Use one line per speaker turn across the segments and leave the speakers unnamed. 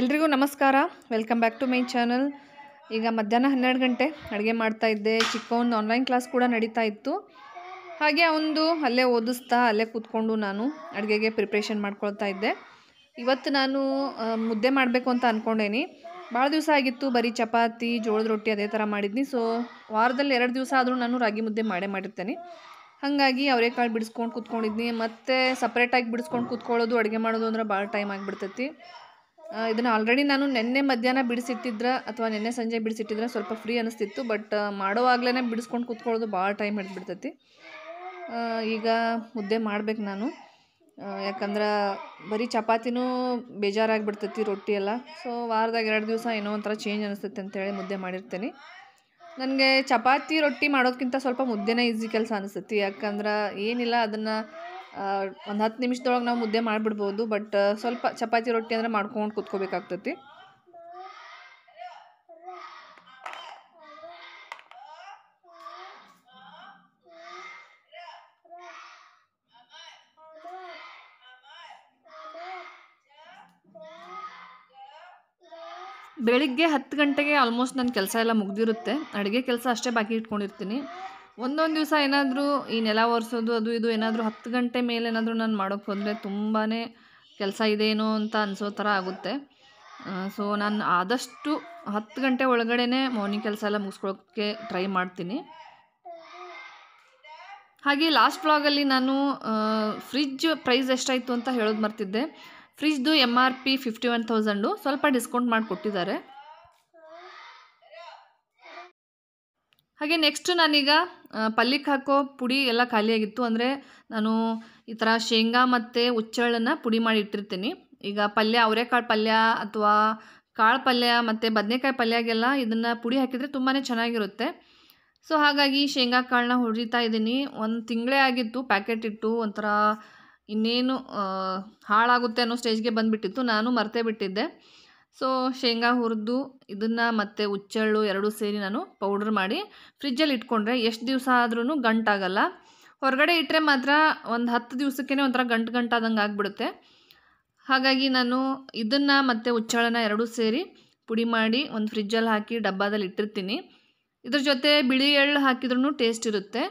ಎಲ್ರಿಗೂ ನಮಸ್ಕಾರ welcome back to my channel ಈಗ ಮಧ್ಯಾಹ್ನ ಹನ್ನೆರಡು ಗಂಟೆ ಅಡುಗೆ ಮಾಡ್ತಾ ಇದ್ದೆ ಒಂದು ಆನ್ಲೈನ್ ಕ್ಲಾಸ್ ಕೂಡ ನಡೀತಾ ಇತ್ತು ಹಾಗೆ ಅವನು ಅಲ್ಲೇ ಓದಿಸ್ತಾ ಅಲ್ಲೇ ಕೂತ್ಕೊಂಡು ನಾನು ಅಡುಗೆಗೆ ಪ್ರಿಪ್ರೇಷನ್ ಮಾಡ್ಕೊಳ್ತಾ ಇದ್ದೆ ಇವತ್ತು ನಾನು ಮುದ್ದೆ ಮಾಡಬೇಕು ಅಂತ ಅಂದ್ಕೊಂಡೇನಿ ಭಾಳ ದಿವಸ ಆಗಿತ್ತು ಬರೀ ಚಪಾತಿ ಜೋಳದ ರೊಟ್ಟಿ ಅದೇ ಥರ ಮಾಡಿದ್ನಿ ಸೊ ವಾರದಲ್ಲಿ ಎರಡು ದಿವಸ ಆದರೂ ನಾನು ರಾಗಿ ಮುದ್ದೆ ಮಾಡೇ ಮಾಡಿರ್ತೇನೆ ಹಾಗಾಗಿ ಅವರೆಕಾಳು ಬಿಡಿಸ್ಕೊಂಡು ಕೂತ್ಕೊಂಡಿದ್ನಿ ಮತ್ತು ಸಪ್ರೇಟಾಗಿ ಬಿಡಿಸ್ಕೊಂಡು ಕೂತ್ಕೊಳ್ಳೋದು ಅಡುಗೆ ಮಾಡೋದು ಅಂದ್ರೆ ಭಾಳ ಟೈಮ್ ಆಗಿಬಿಡ್ತೈತಿ ಇದನ್ನು ಆಲ್ರೆಡಿ ನಾನು ನಿನ್ನೆ ಮಧ್ಯಾಹ್ನ ಬಿಡಿಸಿಟ್ಟಿದ್ರೆ ಅಥವಾ ನಿನ್ನೆ ಸಂಜೆ ಬಿಡಿಸಿಟ್ಟಿದ್ರೆ ಸ್ವಲ್ಪ ಫ್ರೀ ಅನಿಸ್ತಿತ್ತು ಬಟ್ ಮಾಡೋವಾಗಲೇ ಬಿಡಿಸ್ಕೊಂಡು ಕೂತ್ಕೊಳ್ಳೋದು ಭಾಳ ಟೈಮ್ ಹಿಡಿದ್ಬಿಡ್ತೈತಿ ಈಗ ಮುದ್ದೆ ಮಾಡಬೇಕು ನಾನು ಯಾಕಂದ್ರೆ ಬರೀ ಚಪಾತಿನೂ ಬೇಜಾರಾಗಿಬಿಡ್ತೈತಿ ರೊಟ್ಟಿ ಎಲ್ಲ ಸೊ ವಾರದಾಗ ಎರಡು ದಿವಸ ಏನೋ ಒಂಥರ ಚೇಂಜ್ ಅನಿಸ್ತೈತೆ ಅಂತೇಳಿ ಮುದ್ದೆ ಮಾಡಿರ್ತೀನಿ ನನಗೆ ಚಪಾತಿ ರೊಟ್ಟಿ ಮಾಡೋದಕ್ಕಿಂತ ಸ್ವಲ್ಪ ಮುದ್ದೆನೇ ಈಸಿ ಕೆಲಸ ಅನಿಸ್ತೈತಿ ಯಾಕಂದ್ರೆ ಏನಿಲ್ಲ ಅದನ್ನು ಒಂದು ಹತ್ತು ನಿಮಿಷದೊಳಗೆ ನಾವು ಮುದ್ದೆ ಮಾಡಿಬಿಡ್ಬೋದು ಬಟ್ ಸ್ವಲ್ಪ ಚಪಾತಿ ರೊಟ್ಟಿ ಅಂದರೆ ಮಾಡ್ಕೊಂಡು ಕುತ್ಕೋಬೇಕಾಗ್ತತಿ ಬೆಳಿಗ್ಗೆ ಹತ್ತು ಗಂಟೆಗೆ ಆಲ್ಮೋಸ್ಟ್ ನನ್ನ ಕೆಲಸ ಎಲ್ಲ ಮುಗ್ದಿರುತ್ತೆ ಅಡುಗೆ ಕೆಲಸ ಅಷ್ಟೇ ಬಾಕಿ ಇಟ್ಕೊಂಡಿರ್ತೀನಿ ಒಂದೊಂದು ದಿವಸ ಏನಾದರೂ ಈ ನೆಲ ಒರೆಸೋದು ಅದು ಇದು ಏನಾದರೂ ಹತ್ತು ಗಂಟೆ ಮೇಲೆ ಏನಾದರೂ ನಾನು ಮಾಡೋಕ್ಕೆ ಹೋದರೆ ತುಂಬಾ ಕೆಲಸ ಇದೇನೋ ಅಂತ ಅನಿಸೋ ಥರ ಆಗುತ್ತೆ ಸೊ ನಾನು ಆದಷ್ಟು ಹತ್ತು ಗಂಟೆ ಒಳಗಡೆ ಮಾರ್ನಿಂಗ್ ಕೆಲಸ ಎಲ್ಲ ಮುಗಿಸ್ಕೊಳ್ಳೋಕ್ಕೆ ಟ್ರೈ ಮಾಡ್ತೀನಿ ಹಾಗೆ ಲಾಸ್ಟ್ ವ್ಲಾಗಲ್ಲಿ ನಾನು ಫ್ರಿಜ್ ಪ್ರೈಸ್ ಎಷ್ಟಾಯಿತು ಅಂತ ಹೇಳೋದು ಮರ್ತಿದ್ದೆ ಫ್ರಿಜ್ದು M R P fifty one thousand ಸ್ವಲ್ಪ ಡಿಸ್ಕೌಂಟ್ ಮಾಡಿ ಕೊಟ್ಟಿದ್ದಾರೆ ಹಾಗೆ ನೆಕ್ಸ್ಟು ನಾನೀಗ ಪಲ್ಯಕ್ಕೆ ಹಾಕೋ ಪುಡಿ ಎಲ್ಲ ಖಾಲಿಯಾಗಿತ್ತು ಅಂದರೆ ನಾನು ಈ ಥರ ಶೇಂಗಾ ಮತ್ತು ಹುಚ್ಚೆಳ್ಳನ್ನು ಪುಡಿ ಮಾಡಿ ಇಟ್ಟಿರ್ತೀನಿ ಈಗ ಪಲ್ಯ ಅವರೆಕಾಳು ಪಲ್ಯ ಅಥವಾ ಕಾಳು ಪಲ್ಯ ಮತ್ತು ಬದನೆಕಾಯಿ ಪಲ್ಯಗೆಲ್ಲ ಇದನ್ನು ಪುಡಿ ಹಾಕಿದರೆ ತುಂಬಾ ಚೆನ್ನಾಗಿರುತ್ತೆ ಸೊ ಹಾಗಾಗಿ ಶೇಂಗಾ ಕಾಳನ್ನ ಹೊಡಿತಾ ಇದ್ದೀನಿ ಒಂದು ತಿಂಗಳೇ ಆಗಿತ್ತು ಪ್ಯಾಕೆಟ್ ಇಟ್ಟು ಒಂಥರ ಇನ್ನೇನು ಹಾಳಾಗುತ್ತೆ ಅನ್ನೋ ಸ್ಟೇಜ್ಗೆ ಬಂದುಬಿಟ್ಟಿತ್ತು ನಾನು ಮರ್ತೇ ಬಿಟ್ಟಿದ್ದೆ ಸೊ ಶೇಂಗಾ ಹುರಿದು ಇದನ್ನು ಮತ್ತು ಹುಚ್ಚಳ್ಳು ಎರಡೂ ಸೇರಿ ನಾನು ಪೌಡ್ರ್ ಮಾಡಿ ಫ್ರಿಜ್ಜಲ್ಲಿ ಇಟ್ಕೊಂಡ್ರೆ ಎಷ್ಟು ದಿವಸ ಆದ್ರೂ ಗಂಟಾಗಲ್ಲ ಹೊರಗಡೆ ಇಟ್ಟರೆ ಮಾತ್ರ ಒಂದು ಹತ್ತು ದಿವಸಕ್ಕೇ ಒಂಥರ ಗಂಟು ಗಂಟಾದಂಗೆ ಆಗಿಬಿಡುತ್ತೆ ಹಾಗಾಗಿ ನಾನು ಇದನ್ನು ಮತ್ತು ಉಚ್ಚಳನ ಎರಡೂ ಸೇರಿ ಪುಡಿ ಮಾಡಿ ಒಂದು ಫ್ರಿಜ್ಜಲ್ಲಿ ಹಾಕಿ ಡಬ್ಬಾದಲ್ಲಿ ಇಟ್ಟಿರ್ತೀನಿ ಇದ್ರ ಜೊತೆ ಬಿಳಿ ಎಳ್ಳು ಹಾಕಿದ್ರೂ ಟೇಸ್ಟ್ ಇರುತ್ತೆ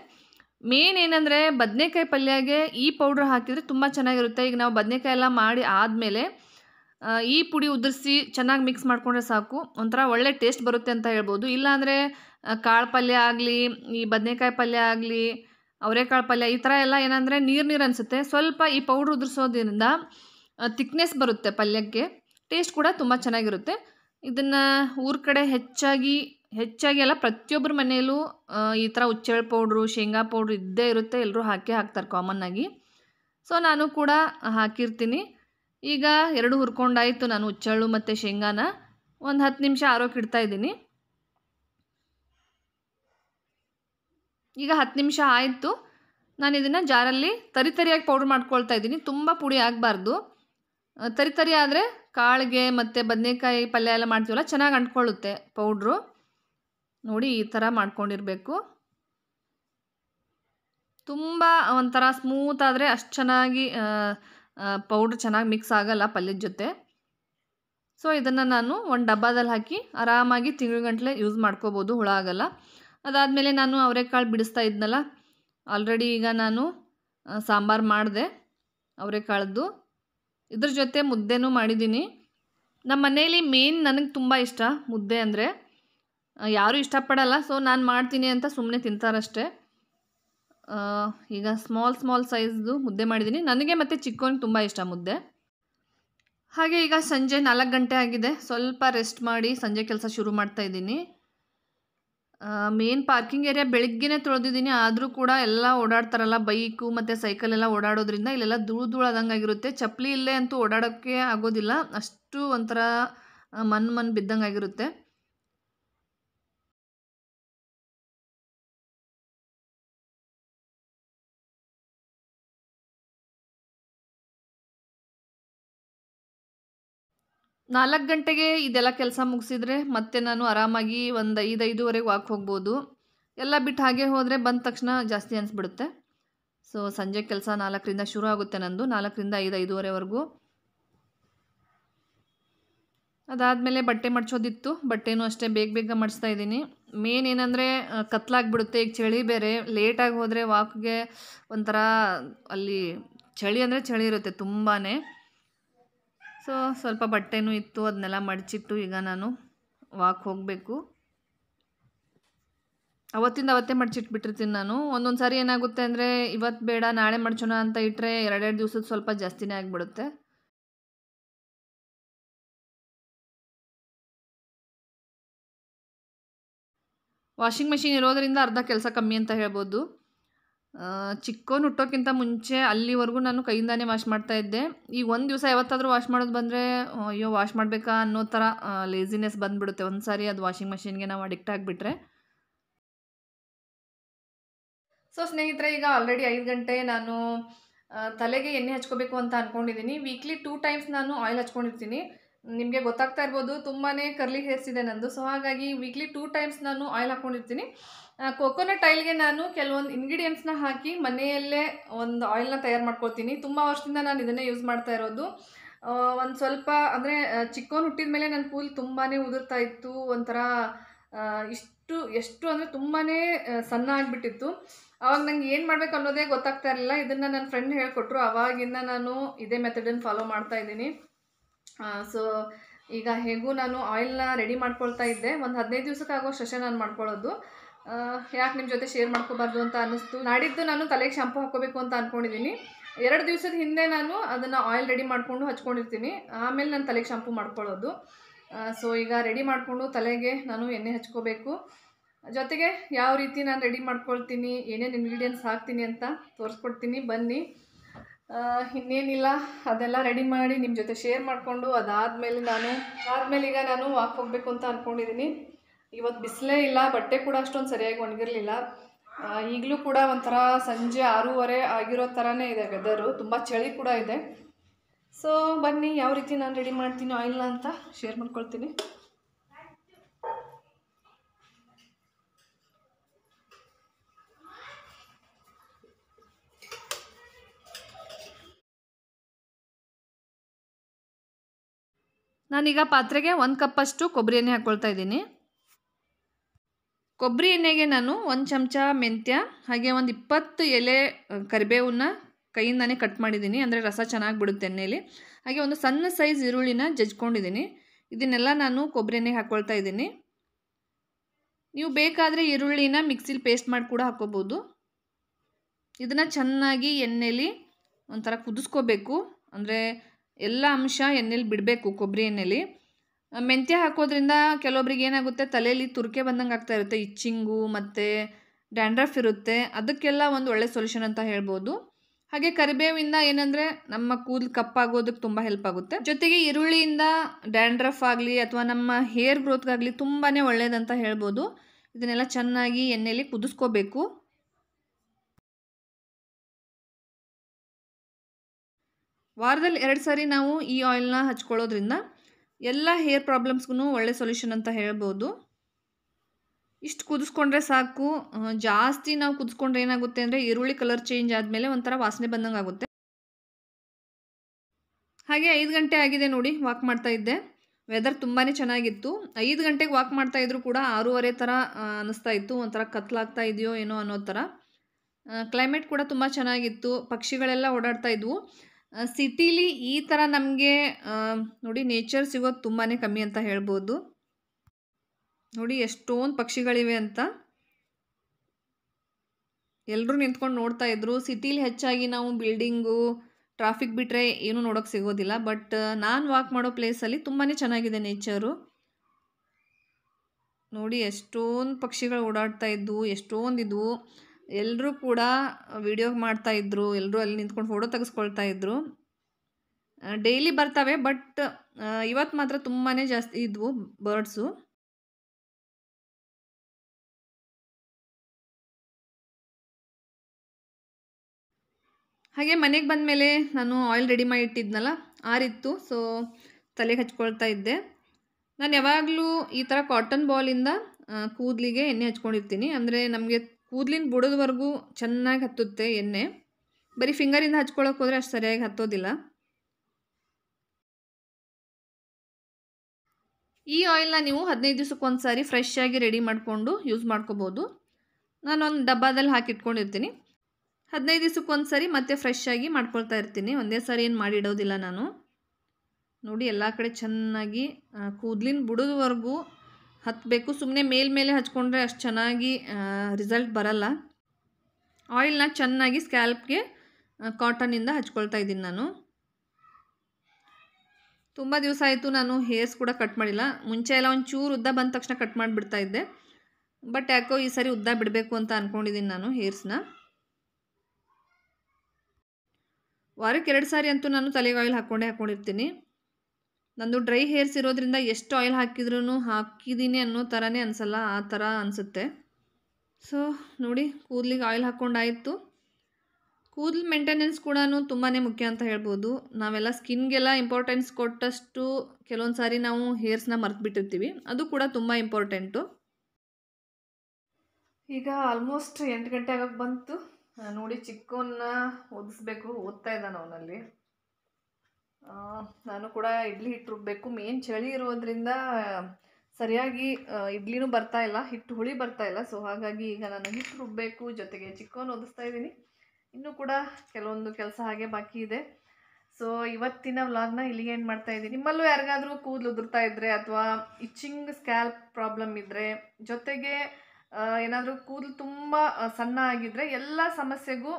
ಮೇನ್ ಏನಂದರೆ ಬದನೆಕಾಯಿ ಪಲ್ಯಗೆ ಈ ಪೌಡ್ರ್ ಹಾಕಿದರೆ ತುಂಬ ಚೆನ್ನಾಗಿರುತ್ತೆ ಈಗ ನಾವು ಬದನೆಕಾಯಿ ಎಲ್ಲ ಮಾಡಿ ಆದಮೇಲೆ ಈ ಪುಡಿ ಉದುರಿಸಿ ಚೆನ್ನಾಗಿ ಮಿಕ್ಸ್ ಮಾಡಿಕೊಂಡ್ರೆ ಸಾಕು ಒಂಥರ ಒಳ್ಳೆ ಟೇಸ್ಟ್ ಬರುತ್ತೆ ಅಂತ ಹೇಳ್ಬೋದು ಇಲ್ಲಾಂದರೆ ಕಾಳು ಪಲ್ಯ ಆಗಲಿ ಈ ಬದನೆಕಾಯಿ ಪಲ್ಯ ಆಗಲಿ ಅವರೆಕಾಳು ಪಲ್ಯ ಈ ಥರ ಎಲ್ಲ ಏನಂದರೆ ನೀರು ನೀರು ಅನಿಸುತ್ತೆ ಸ್ವಲ್ಪ ಈ ಪೌಡ್ರ್ ಉದುರಿಸೋದ್ರಿಂದ ತಿಕ್ನೆಸ್ ಬರುತ್ತೆ ಪಲ್ಯಕ್ಕೆ ಟೇಸ್ಟ್ ಕೂಡ ತುಂಬ ಚೆನ್ನಾಗಿರುತ್ತೆ ಇದನ್ನು ಊರ ಕಡೆ ಹೆಚ್ಚಾಗಿ ಹೆಚ್ಚಾಗಿ ಎಲ್ಲ ಪ್ರತಿಯೊಬ್ಬರ ಮನೆಯಲ್ಲೂ ಈ ಥರ ಉಚ್ಚೆಳ್ ಪೌಡ್ರು ಶೇಂಗಾ ಪೌಡ್ರು ಇದ್ದೇ ಇರುತ್ತೆ ಎಲ್ಲರೂ ಹಾಕೇ ಹಾಕ್ತಾರೆ ಕಾಮನ್ನಾಗಿ ಸೊ ನಾನು ಕೂಡ ಹಾಕಿರ್ತೀನಿ ಈಗ ಎರಡು ಹುರ್ಕೊಂಡಾಯಿತು ನಾನು ಹುಚ್ಚಳ್ಳು ಮತ್ತು ಶೇಂಗಾನ ಒಂದು ಹತ್ತು ನಿಮಿಷ ಆರೋಕೆ ಇಡ್ತಾ ಇದ್ದೀನಿ ಈಗ ಹತ್ತು ನಿಮಿಷ ಆಯಿತು ನಾನು ಇದನ್ನು ಜಾರಲ್ಲಿ ತರಿ ತರಿಯಾಗಿ ಪೌಡ್ರ್ ಮಾಡ್ಕೊಳ್ತಾ ಇದ್ದೀನಿ ತುಂಬ ಪುಡಿ ಆಗಬಾರ್ದು ತರಿತರಿ ಆದರೆ ಕಾಳಿಗೆ ಮತ್ತು ಬದನೆಕಾಯಿ ಪಲ್ಯ ಎಲ್ಲ ಮಾಡ್ತೀವಲ್ಲ ಚೆನ್ನಾಗಿ ಅಂಟ್ಕೊಳ್ಳುತ್ತೆ ಪೌಡ್ರು ನೋಡಿ ಈ ಥರ ಮಾಡ್ಕೊಂಡಿರಬೇಕು ತುಂಬ ಒಂಥರ ಸ್ಮೂತ್ ಆದರೆ ಅಷ್ಟು ಚೆನ್ನಾಗಿ ಪೌಡ್ರ್ ಚೆನ್ನಾಗಿ ಮಿಕ್ಸ್ ಆಗಲ್ಲ ಪಲ್ಯದ ಜೊತೆ ಸೊ ಇದನ್ನು ನಾನು ಒಂದು ಡಬ್ಬಾದಲ್ಲಿ ಹಾಕಿ ಆರಾಮಾಗಿ ತಿಂಗ್ಳುಗಂಟಲೆ ಯೂಸ್ ಮಾಡ್ಕೋಬೋದು ಹುಳ ಆಗಲ್ಲ ಅದಾದಮೇಲೆ ನಾನು ಅವರೆಕಾಳು ಬಿಡಿಸ್ತಾ ಇದ್ನಲ್ಲ ಆಲ್ರೆಡಿ ಈಗ ನಾನು ಸಾಂಬಾರು ಮಾಡಿದೆ ಅವರೆಕಾಳದ್ದು ಇದ್ರ ಜೊತೆ ಮುದ್ದೆನೂ ಮಾಡಿದ್ದೀನಿ ನಮ್ಮ ಮನೇಲಿ ಮೇನ್ ನನಗೆ ತುಂಬ ಇಷ್ಟ ಮುದ್ದೆ ಅಂದರೆ ಯಾರೂ ಇಷ್ಟಪಡಲ್ಲ ಸೊ ನಾನು ಮಾಡ್ತೀನಿ ಅಂತ ಸುಮ್ಮನೆ ತಿಂತಾರಷ್ಟೇ ಈಗ ಸ್ಮಾಲ್ ಸ್ಮಾಲ್ ಸೈಜ್ದು ಮುದ್ದೆ ಮಾಡಿದ್ದೀನಿ ನನಗೆ ಮತ್ತು ಚಿಕ್ಕವನಿಗೆ ತುಂಬ ಇಷ್ಟ ಮುದ್ದೆ ಹಾಗೆ ಈಗ ಸಂಜೆ ನಾಲ್ಕು ಗಂಟೆ ಆಗಿದೆ ಸ್ವಲ್ಪ ರೆಸ್ಟ್ ಮಾಡಿ ಸಂಜೆ ಕೆಲಸ ಶುರು ಮಾಡ್ತಾ ಇದ್ದೀನಿ ಮೇನ್ ಪಾರ್ಕಿಂಗ್ ಏರಿಯಾ ಬೆಳಗ್ಗೆನೇ ತೊಳೆದಿದ್ದೀನಿ ಆದರೂ ಕೂಡ ಎಲ್ಲ ಓಡಾಡ್ತಾರಲ್ಲ ಬೈಕು ಮತ್ತು ಸೈಕಲ್ ಎಲ್ಲ ಓಡಾಡೋದ್ರಿಂದ ಇಲ್ಲೆಲ್ಲ ಧೂಳು ಧೂಳು ಆಗಿರುತ್ತೆ ಚಪ್ಪಲಿ ಇಲ್ಲೇ ಅಂತೂ ಓಡಾಡೋಕ್ಕೆ ಆಗೋದಿಲ್ಲ ಅಷ್ಟು ಒಂಥರ ಮನ್ ಮನ್ ಬಿದ್ದಂಗಾಗಿರುತ್ತೆ ನಾಲ್ಕು ಗಂಟೆಗೆ ಇದೆಲ್ಲ ಕೆಲಸ ಮುಗಿಸಿದ್ರೆ ಮತ್ತೆ ನಾನು ಆರಾಮಾಗಿ ಒಂದು ಐದು ವಾಕ್ ಹೋಗ್ಬೋದು ಎಲ್ಲ ಬಿಟ್ಟು ಹಾಗೆ ಹೋದರೆ ಬಂದ ತಕ್ಷಣ ಜಾಸ್ತಿ ಅನಿಸ್ಬಿಡುತ್ತೆ ಸೊ ಸಂಜೆ ಕೆಲಸ ನಾಲ್ಕರಿಂದ ಶುರು ಆಗುತ್ತೆ ನಂದು ನಾಲ್ಕರಿಂದ ಐದು ಐದೂವರೆವರೆಗೂ ಅದಾದಮೇಲೆ ಬಟ್ಟೆ ಮಡ್ಸೋದಿತ್ತು ಬಟ್ಟೆನೂ ಅಷ್ಟೇ ಬೇಗ ಬೇಗ ಮಡಿಸ್ತಾ ಇದ್ದೀನಿ ಮೇನ್ ಏನಂದರೆ ಕತ್ಲಾಗ್ಬಿಡುತ್ತೆ ಈಗ ಚಳಿ ಬೇರೆ ಲೇಟಾಗಿ ಹೋದರೆ ವಾಕ್ಗೆ ಒಂಥರ ಅಲ್ಲಿ ಚಳಿ ಅಂದರೆ ಚಳಿ ಇರುತ್ತೆ ತುಂಬಾ ಸೊ ಸ್ವಲ್ಪ ಬಟ್ಟೆನೂ ಇತ್ತು ಅದನ್ನೆಲ್ಲ ಮಡಚಿಟ್ಟು ಈಗ ನಾನು ವಾಕ್ ಹೋಗಬೇಕು ಅವತ್ತಿಂದ ಅವತ್ತೇ ಮಡಚಿಟ್ಬಿಟ್ಟಿರ್ತೀನಿ ನಾನು ಒಂದೊಂದು ಸಾರಿ ಏನಾಗುತ್ತೆ ಅಂದರೆ ಇವತ್ತು ಬೇಡ ನಾಳೆ ಮಡಚೋಣ ಅಂತ ಇಟ್ಟರೆ ಎರಡೆರಡು ದಿವಸದ ಸ್ವಲ್ಪ ಜಾಸ್ತಿನೇ ಆಗಿಬಿಡುತ್ತೆ ವಾಷಿಂಗ್ ಮೆಷಿನ್ ಇರೋದರಿಂದ ಅರ್ಧ ಕೆಲಸ ಕಮ್ಮಿ ಅಂತ ಹೇಳ್ಬೋದು ಚಿಕ್ಕೋನು ಹುಟ್ಟೋಕ್ಕಿಂತ ಮುಂಚೆ ಅಲ್ಲಿವರೆಗೂ ನಾನು ಕೈಯಿಂದಾನೇ ವಾಶ್ ಮಾಡ್ತಾ ಇದ್ದೆ ಈಗ ಒಂದು ದಿವಸ ಯಾವತ್ತಾದರೂ ವಾಶ್ ಮಾಡೋದು ಬಂದರೆ ಅಯ್ಯೋ ವಾಶ್ ಮಾಡಬೇಕಾ ಅನ್ನೋ ಥರ ಲೇಸಿನೆಸ್ ಬಂದುಬಿಡುತ್ತೆ ಒಂದು ಸಾರಿ ಅದು ವಾಷಿಂಗ್ ಮಷಿನ್ಗೆ ನಾವು ಅಡಿಕ್ಟ್ ಆಗಿಬಿಟ್ರೆ ಸೊ ಸ್ನೇಹಿತರೆ ಈಗ ಆಲ್ರೆಡಿ ಐದು ಗಂಟೆ ನಾನು ತಲೆಗೆ ಎಣ್ಣೆ ಹಚ್ಕೋಬೇಕು ಅಂತ ಅಂದ್ಕೊಂಡಿದ್ದೀನಿ ವೀಕ್ಲಿ ಟೂ ಟೈಮ್ಸ್ ನಾನು ಆಯಿಲ್ ಹಚ್ಕೊಂಡಿರ್ತೀನಿ ನಿಮಗೆ ಗೊತ್ತಾಗ್ತಾ ಇರ್ಬೋದು ತುಂಬಾ ಕರ್ಲಿ ಹೇರ್ಸ್ ಇದೆ ನಂದು ಸೊ ಹಾಗಾಗಿ ವೀಕ್ಲಿ ಟೂ ಟೈಮ್ಸ್ ನಾನು ಆಯಿಲ್ ಹಾಕ್ಕೊಂಡಿರ್ತೀನಿ ಕೊಕೊನಟ್ ಆಯಿಲ್ಗೆ ನಾನು ಕೆಲವೊಂದು ಇಂಗ್ರೀಡಿಯೆಂಟ್ಸ್ನ ಹಾಕಿ ಮನೆಯಲ್ಲೇ ಒಂದು ಆಯಿಲ್ನ ತಯಾರು ಮಾಡ್ಕೊಳ್ತೀನಿ ತುಂಬ ವರ್ಷದಿಂದ ನಾನು ಇದನ್ನೇ ಯೂಸ್ ಮಾಡ್ತಾ ಇರೋದು ಒಂದು ಸ್ವಲ್ಪ ಅಂದರೆ ಚಿಕ್ಕವನು ಹುಟ್ಟಿದ ಮೇಲೆ ನನ್ನ ಕೂಲ್ ತುಂಬಾ ಉದುರ್ತಾ ಇತ್ತು ಒಂಥರ ಇಷ್ಟು ಎಷ್ಟು ಅಂದರೆ ತುಂಬಾ ಸಣ್ಣ ಆಗಿಬಿಟ್ಟಿತ್ತು ಆವಾಗ ನಂಗೆ ಏನು ಮಾಡಬೇಕು ಅನ್ನೋದೇ ಗೊತ್ತಾಗ್ತಾ ಇರಲಿಲ್ಲ ಇದನ್ನು ನನ್ನ ಫ್ರೆಂಡ್ ಹೇಳಿಕೊಟ್ರು ಅವಾಗಿಂದ ನಾನು ಇದೇ ಮೆಥಡನ್ನು ಫಾಲೋ ಮಾಡ್ತಾ ಇದ್ದೀನಿ ಸೊ ಈಗ ಹೇಗೂ ನಾನು ಆಯಿಲ್ನ ರೆಡಿ ಮಾಡ್ಕೊಳ್ತಾ ಇದ್ದೆ ಒಂದು ಹದಿನೈದು ದಿವಸಕ್ಕಾಗೋ ಸೆಷನ್ ನಾನು ಮಾಡ್ಕೊಳ್ಳೋದು ಯಾಕೆ ನಿಮ್ಮ ಜೊತೆ ಶೇರ್ ಮಾಡ್ಕೋಬಾರ್ದು ಅಂತ ಅನ್ನಿಸ್ತು ನಾಡಿದ್ದು ನಾನು ತಲೆಗೆ ಶಾಂಪು ಹಾಕೋಬೇಕು ಅಂತ ಅಂದ್ಕೊಂಡಿದ್ದೀನಿ ಎರಡು ದಿವಸದ ಹಿಂದೆ ನಾನು ಅದನ್ನು ಆಯಿಲ್ ರೆಡಿ ಮಾಡಿಕೊಂಡು ಹಚ್ಕೊಂಡಿರ್ತೀನಿ ಆಮೇಲೆ ನಾನು ತಲೆಗೆ ಶಾಂಪು ಮಾಡ್ಕೊಳ್ಳೋದು ಸೊ ಈಗ ರೆಡಿ ಮಾಡಿಕೊಂಡು ತಲೆಗೆ ನಾನು ಎಣ್ಣೆ ಹಚ್ಕೋಬೇಕು ಜೊತೆಗೆ ಯಾವ ರೀತಿ ನಾನು ರೆಡಿ ಮಾಡ್ಕೊಳ್ತೀನಿ ಏನೇನು ಇನ್ಗ್ರೀಡಿಯೆಂಟ್ಸ್ ಹಾಕ್ತೀನಿ ಅಂತ ತೋರಿಸ್ಕೊಡ್ತೀನಿ ಬನ್ನಿ ಇನ್ನೇನಿಲ್ಲ ಅದೆಲ್ಲ ರೆಡಿ ಮಾಡಿ ನಿಮ್ಮ ಜೊತೆ ಶೇರ್ ಮಾಡಿಕೊಂಡು ಅದಾದಮೇಲೆ ನಾನು ಆದಮೇಲೆ ಈಗ ನಾನು ವಾಕ್ ಹೋಗಬೇಕು ಅಂತ ಅಂದ್ಕೊಂಡಿದ್ದೀನಿ ಇವತ್ತು ಬಿಸಿಲೇ ಇಲ್ಲ ಬಟ್ಟೆ ಕೂಡ ಅಷ್ಟೊಂದು ಸರಿಯಾಗಿ ಒಣಗಿರಲಿಲ್ಲ ಈಗಲೂ ಕೂಡ ಒಂಥರ ಸಂಜೆ ಆರೂವರೆ ಆಗಿರೋ ಥರನೇ ಇದೆ ವೆದರು ತುಂಬ ಚಳಿ ಕೂಡ ಇದೆ ಸೊ ಬನ್ನಿ ಯಾವ ರೀತಿ ನಾನು ರೆಡಿ ಮಾಡ್ತೀನಿ ಆಯಿಲ್ನ ಅಂತ ಶೇರ್ ಮಾಡ್ಕೊಳ್ತೀನಿ ನಾನೀಗ ಪಾತ್ರೆಗೆ ಒಂದು ಕಪ್ಪಷ್ಟು ಕೊಬ್ಬರಿ ಎಣ್ಣೆ ಹಾಕ್ಕೊಳ್ತಾ ಇದ್ದೀನಿ ಕೊಬ್ಬರಿ ಎಣ್ಣೆಗೆ ನಾನು ಒಂದು ಚಮಚ ಮೆಂತ್ಯ ಹಾಗೆ ಒಂದು ಇಪ್ಪತ್ತು ಎಲೆ ಕರಿಬೇವನ್ನ ಕೈಯಿಂದಾನೇ ಕಟ್ ಮಾಡಿದ್ದೀನಿ ಅಂದರೆ ರಸ ಚೆನ್ನಾಗಿ ಬಿಡುತ್ತೆ ಎಣ್ಣೆಯಲ್ಲಿ ಹಾಗೆ ಒಂದು ಸಣ್ಣ ಸೈಜ್ ಈರುಳ್ಳಿನ ಜಜ್ಕೊಂಡಿದ್ದೀನಿ ಇದನ್ನೆಲ್ಲ ನಾನು ಕೊಬ್ಬರಿ ಎಣ್ಣೆಗೆ ಹಾಕ್ಕೊಳ್ತಾ ಇದ್ದೀನಿ ನೀವು ಬೇಕಾದರೆ ಈರುಳ್ಳಿನ ಮಿಕ್ಸಿಲಿ ಪೇಸ್ಟ್ ಮಾಡಿ ಕೂಡ ಹಾಕ್ಕೋಬೋದು ಇದನ್ನು ಚೆನ್ನಾಗಿ ಎಣ್ಣೆಯಲ್ಲಿ ಒಂಥರ ಕುದಿಸ್ಕೋಬೇಕು ಅಂದರೆ ಎಲ್ಲ ಅಂಶ ಎಣ್ಣೆಲಿ ಬಿಡಬೇಕು ಕೊಬ್ಬರಿ ಎಣ್ಣೆಯಲ್ಲಿ ಮೆಂತ್ಯ ಹಾಕೋದ್ರಿಂದ ಕೆಲವೊಬ್ರಿಗೆ ಏನಾಗುತ್ತೆ ತಲೆಯಲ್ಲಿ ತುರ್ಕೆ ಬಂದಂಗೆ ಆಗ್ತಾ ಇರುತ್ತೆ ಇಚ್ಚಿಂಗು ಮತ್ತು ಡ್ಯಾಂಡ್ರಫ್ ಇರುತ್ತೆ ಅದಕ್ಕೆಲ್ಲ ಒಂದು ಒಳ್ಳೆ ಸೊಲ್ಯೂಷನ್ ಅಂತ ಹೇಳ್ಬೋದು ಹಾಗೆ ಕರಿಬೇವಿಂದ ಏನಂದರೆ ನಮ್ಮ ಕೂದಲು ಕಪ್ಪಾಗೋದಕ್ಕೆ ತುಂಬ ಹೆಲ್ಪ್ ಆಗುತ್ತೆ ಜೊತೆಗೆ ಈರುಳ್ಳಿಯಿಂದ ಡ್ಯಾಂಡ್ರಫ್ ಆಗಲಿ ಅಥವಾ ನಮ್ಮ ಹೇರ್ ಗ್ರೋತ್ಗಾಗಲಿ ತುಂಬಾ ಒಳ್ಳೆಯದಂತ ಹೇಳ್ಬೋದು ಇದನ್ನೆಲ್ಲ ಚೆನ್ನಾಗಿ ಎಣ್ಣೆಯಲ್ಲಿ ಕುದಿಸ್ಕೋಬೇಕು ವಾರದಲ್ಲಿ ಎರಡು ಸಾರಿ ನಾವು ಈ ಆಯಿಲ್ನ ಹಚ್ಕೊಳ್ಳೋದ್ರಿಂದ ಎಲ್ಲ ಹೇರ್ ಪ್ರಾಬ್ಲಮ್ಸ್ಗೂ ಒಳ್ಳೆ ಸೊಲ್ಯೂಷನ್ ಅಂತ ಹೇಳ್ಬೋದು ಇಷ್ಟು ಕುದಿಸ್ಕೊಂಡ್ರೆ ಸಾಕು ಜಾಸ್ತಿ ನಾವು ಕುದಿಸ್ಕೊಂಡ್ರೆ ಏನಾಗುತ್ತೆ ಅಂದರೆ ಈರುಳ್ಳಿ ಕಲರ್ ಚೇಂಜ್ ಆದಮೇಲೆ ಒಂಥರ ವಾಸನೆ ಬಂದಂಗೆ ಆಗುತ್ತೆ ಹಾಗೆ ಐದು ಗಂಟೆ ಆಗಿದೆ ನೋಡಿ ವಾಕ್ ಮಾಡ್ತಾ ಇದ್ದೆ ವೆದರ್ ತುಂಬಾ ಚೆನ್ನಾಗಿತ್ತು ಐದು ಗಂಟೆಗೆ ವಾಕ್ ಮಾಡ್ತಾ ಇದ್ರು ಕೂಡ ಆರೂವರೆ ಥರ ಅನಿಸ್ತಾ ಇತ್ತು ಒಂಥರ ಕತ್ಲಾಗ್ತಾ ಇದೆಯೋ ಏನೋ ಅನ್ನೋ ಥರ ಕ್ಲೈಮೇಟ್ ಕೂಡ ತುಂಬ ಚೆನ್ನಾಗಿತ್ತು ಪಕ್ಷಿಗಳೆಲ್ಲ ಓಡಾಡ್ತಾ ಇದ್ವು ಸಿಟಿಲಿ ಈ ಥರ ನಮಗೆ ನೋಡಿ ನೇಚರ್ ಸಿಗೋದು ತುಂಬಾ ಕಮ್ಮಿ ಅಂತ ಹೇಳ್ಬೋದು ನೋಡಿ ಎಷ್ಟೊಂದು ಪಕ್ಷಿಗಳಿವೆ ಅಂತ ಎಲ್ಲರೂ ನಿಂತ್ಕೊಂಡು ನೋಡ್ತಾ ಇದ್ರು ಸಿಟಿಲಿ ಹೆಚ್ಚಾಗಿ ನಾವು ಬಿಲ್ಡಿಂಗು ಟ್ರಾಫಿಕ್ ಬಿಟ್ಟರೆ ಏನೂ ನೋಡೋಕ್ಕೆ ಸಿಗೋದಿಲ್ಲ ಬಟ್ ನಾನು ವಾಕ್ ಮಾಡೋ ಪ್ಲೇಸಲ್ಲಿ ತುಂಬಾ ಚೆನ್ನಾಗಿದೆ ನೇಚರು ನೋಡಿ ಎಷ್ಟೊಂದು ಪಕ್ಷಿಗಳು ಓಡಾಡ್ತಾ ಇದ್ವು ಎಷ್ಟೊಂದಿದ್ವು ಎಲ್ಲರೂ ಕೂಡ ವಿಡಿಯೋ ಮಾಡ್ತಾಯಿದ್ರು ಎಲ್ಲರೂ ಅಲ್ಲಿ ನಿಂತ್ಕೊಂಡು ಫೋಟೋ ತೆಗೆಸ್ಕೊಳ್ತಾ ಇದ್ರು ಡೈಲಿ ಬರ್ತವೆ ಬಟ್ ಇವತ್ತು ಮಾತ್ರ ತುಂಬಾ ಜಾಸ್ತಿ ಇದ್ವು ಬರ್ಡ್ಸು ಹಾಗೆ ಮನೆಗೆ ಬಂದ ಮೇಲೆ ನಾನು ಆಯಿಲ್ ರೆಡಿ ಮಾಡಿ ಇಟ್ಟಿದ್ನಲ್ಲ ಆರಿತ್ತು ಸೊ ತಲೆಗೆ ಹಚ್ಕೊಳ್ತಾ ಇದ್ದೆ ನಾನು ಯಾವಾಗಲೂ ಈ ಥರ ಕಾಟನ್ ಬಾಲಿಂದ ಕೂದಲಿಗೆ ಎಣ್ಣೆ ಹಚ್ಕೊಂಡಿರ್ತೀನಿ ಅಂದರೆ ನಮಗೆ ಕೂದಲಿನ ಬುಡದವರೆಗೂ ಚೆನ್ನಾಗಿ ಹತ್ತುತ್ತೆ ಎಣ್ಣೆ ಬರೀ ಫಿಂಗರಿಂದ ಹಚ್ಕೊಳಕ್ಕೆ ಹೋದರೆ ಅಷ್ಟು ಸರಿಯಾಗಿ ಹತ್ತೋದಿಲ್ಲ ಈ ಆಯಿಲ್ನ ನೀವು ಹದಿನೈದು ದಿವಸಕ್ಕೆ ಒಂದು ಸಾರಿ ಫ್ರೆಶ್ ಆಗಿ ರೆಡಿ ಮಾಡಿಕೊಂಡು ಯೂಸ್ ಮಾಡ್ಕೋಬೋದು ನಾನು ಒಂದು ಡಬ್ಬಾದಲ್ಲಿ ಹಾಕಿಟ್ಕೊಂಡಿರ್ತೀನಿ ಹದಿನೈದು ದಿವ್ಸಕ್ಕೆ ಒಂದು ಸಾರಿ ಮತ್ತೆ ಫ್ರೆಶ್ ಆಗಿ ಮಾಡ್ಕೊಳ್ತಾ ಇರ್ತೀನಿ ಒಂದೇ ಸಾರಿ ಏನು ಮಾಡಿಡೋದಿಲ್ಲ ನಾನು ನೋಡಿ ಎಲ್ಲ ಕಡೆ ಚೆನ್ನಾಗಿ ಕೂದಲಿನ ಬುಡದವರೆಗೂ ಹತ್ತಬೇಕು ಸುಮ್ಮನೆ ಮೇಲ್ಮೇಲೆ ಹಚ್ಕೊಂಡ್ರೆ ಅಷ್ಟು ಚೆನ್ನಾಗಿ ರಿಸಲ್ಟ್ ಬರಲ್ಲ ಆಯಿಲ್ನ ಚೆನ್ನಾಗಿ ಸ್ಕ್ಯಾಲ್ಪ್ಗೆ ಕಾಟನಿಂದ ಹಚ್ಕೊಳ್ತಾ ಇದ್ದೀನಿ ನಾನು ತುಂಬ ದಿವಸ ಆಯಿತು ನಾನು ಹೇರ್ಸ್ ಕೂಡ ಕಟ್ ಮಾಡಿಲ್ಲ ಮುಂಚೆ ಎಲ್ಲ ಒಂದು ಚೂರು ಉದ್ದ ಬಂದ ತಕ್ಷಣ ಕಟ್ ಮಾಡಿಬಿಡ್ತಾ ಇದ್ದೆ ಬಟ್ ಯಾಕೋ ಈ ಸಾರಿ ಉದ್ದ ಬಿಡಬೇಕು ಅಂತ ಅಂದ್ಕೊಂಡಿದ್ದೀನಿ ನಾನು ಹೇರ್ಸ್ನ ವಾರಕ್ಕೆ ಎರಡು ಸಾರಿ ಅಂತೂ ನಾನು ತಲೆಗೆ ಆಯಿಲ್ ಹಾಕ್ಕೊಂಡೇ ಹಾಕ್ಕೊಂಡಿರ್ತೀನಿ ನಂದು ಡ್ರೈ ಹೇರ್ಸ್ ಇರೋದ್ರಿಂದ ಎಷ್ಟು ಆಯಿಲ್ ಹಾಕಿದ್ರೂ ಹಾಕಿದ್ದೀನಿ ಅನ್ನೋ ಥರನೇ ಅನಿಸಲ್ಲ ಆ ಥರ ಅನಿಸುತ್ತೆ ಸೊ ನೋಡಿ ಕೂದಲಿಗೆ ಆಯಿಲ್ ಹಾಕ್ಕೊಂಡಾಯಿತು ಕೂದಲು ಮೇಂಟೆನೆನ್ಸ್ ಕೂಡ ತುಂಬಾ ಮುಖ್ಯ ಅಂತ ಹೇಳ್ಬೋದು ನಾವೆಲ್ಲ ಸ್ಕಿನ್ಗೆಲ್ಲ ಇಂಪಾರ್ಟೆನ್ಸ್ ಕೊಟ್ಟಷ್ಟು ಕೆಲವೊಂದು ಸಾರಿ ನಾವು ಹೇರ್ಸ್ನ ಮರ್ತುಬಿಟ್ಟಿರ್ತೀವಿ ಅದು ಕೂಡ ತುಂಬ ಇಂಪಾರ್ಟೆಂಟು ಈಗ ಆಲ್ಮೋಸ್ಟ್ ಎಂಟು ಗಂಟೆ ಆಗೋಕೆ ಬಂತು ನೋಡಿ ಚಿಕ್ಕವನ್ನ ಓದಿಸ್ಬೇಕು ಓದ್ತಾ ಇದ್ದಾನೆ ಅವನಲ್ಲಿ ನಾನು ಕೂಡ ಇಡ್ಲಿ ಹಿಟ್ಟು ರುಬ್ಬಬೇಕು ಮೇನ್ ಚಳಿ ಇರೋದ್ರಿಂದ ಸರಿಯಾಗಿ ಇಡ್ಲಿನೂ ಬರ್ತಾ ಇಲ್ಲ ಹಿಟ್ಟು ಹುಳಿ ಬರ್ತಾ ಇಲ್ಲ ಸೊ ಹಾಗಾಗಿ ಈಗ ನಾನು ಹಿಟ್ಟು ರುಬ್ಬಬೇಕು ಜೊತೆಗೆ ಚಿಕ್ಕನ್ ಓದಿಸ್ತಾ ಇದ್ದೀನಿ ಇನ್ನೂ ಕೂಡ ಕೆಲವೊಂದು ಕೆಲಸ ಹಾಗೆ ಬಾಕಿ ಇದೆ ಸೊ ಇವತ್ತಿನ ವ್ಲಾಗ್ನ ಇಲ್ಲಿಗೆ ಏನು ಮಾಡ್ತಾ ಇದ್ದೀನಿ ನಿಮ್ಮಲ್ಲೂ ಯಾರಿಗಾದರೂ ಕೂದಲು ಉದುರ್ತಾ ಇದ್ದರೆ ಅಥವಾ ಇಚ್ಚಿಂಗ್ ಸ್ಕ್ಯಾಲ್ಪ್ ಪ್ರಾಬ್ಲಮ್ ಇದ್ದರೆ ಜೊತೆಗೆ ಏನಾದರೂ ಕೂದಲು ತುಂಬ ಸಣ್ಣ ಆಗಿದ್ದರೆ ಎಲ್ಲ ಸಮಸ್ಯೆಗೂ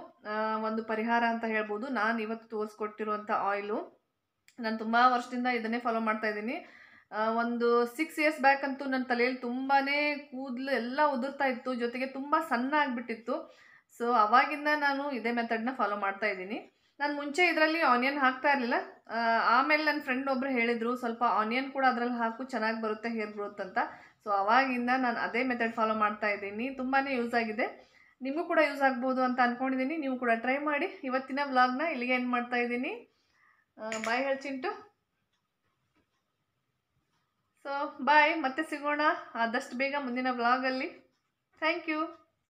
ಒಂದು ಪರಿಹಾರ ಅಂತ ಹೇಳ್ಬೋದು ನಾನು ಇವತ್ತು ತೋರಿಸ್ಕೊಟ್ಟಿರುವಂಥ ಆಯಿಲು ನಾನು ತುಂಬ ವರ್ಷದಿಂದ ಇದನ್ನೇ ಫಾಲೋ ಮಾಡ್ತಾ ಇದ್ದೀನಿ ಒಂದು ಸಿಕ್ಸ್ ಇಯರ್ಸ್ ಬ್ಯಾಕ್ ಅಂತೂ ನನ್ನ ತಲೆಯಲ್ಲಿ ತುಂಬಾ ಕೂದಲು ಎಲ್ಲ ಉದುರ್ತಾ ಇತ್ತು ಜೊತೆಗೆ ತುಂಬ ಸಣ್ಣ ಆಗಿಬಿಟ್ಟಿತ್ತು ಸೊ ಅವಾಗಿಂದ ನಾನು ಇದೇ ಮೆಥಡ್ನ ಫಾಲೋ ಮಾಡ್ತಾ ಇದ್ದೀನಿ ನಾನು ಮುಂಚೆ ಇದರಲ್ಲಿ ಆನಿಯನ್ ಹಾಕ್ತಾ ಇರಲಿಲ್ಲ ಆಮೇಲೆ ನನ್ನ ಫ್ರೆಂಡ್ ಒಬ್ಬರು ಹೇಳಿದರು ಸ್ವಲ್ಪ ಆನಿಯನ್ ಕೂಡ ಅದರಲ್ಲಿ ಹಾಕು ಚೆನ್ನಾಗಿ ಬರುತ್ತೆ ಹೇರ್ ಗ್ರೋತ್ ಅಂತ ಸೊ ಅವಾಗಿಂದ ನಾನು ಅದೇ ಮೆಥಡ್ ಫಾಲೋ ಮಾಡ್ತಾ ಇದ್ದೀನಿ ತುಂಬಾ ಯೂಸ್ ಆಗಿದೆ ನಿಮಗೂ ಕೂಡ ಯೂಸ್ ಆಗ್ಬೋದು ಅಂತ ಅಂದ್ಕೊಂಡಿದ್ದೀನಿ ನೀವು ಕೂಡ ಟ್ರೈ ಮಾಡಿ ಇವತ್ತಿನ ವ್ಲಾಗ್ನ ಇಲ್ಲಿಗೆ ಏನು ಮಾಡ್ತಾ ಇದ್ದೀನಿ ಬಾಯ್ ಹೇಳಿ ಚಿಂಟು ಸೊ ಬಾಯ್ ಮತ್ತೆ ಸಿಗೋಣ ಆದಷ್ಟು ಬೇಗ ಮುಂದಿನ ಬ್ಲಾಗಲ್ಲಿ ಥ್ಯಾಂಕ್ ಯು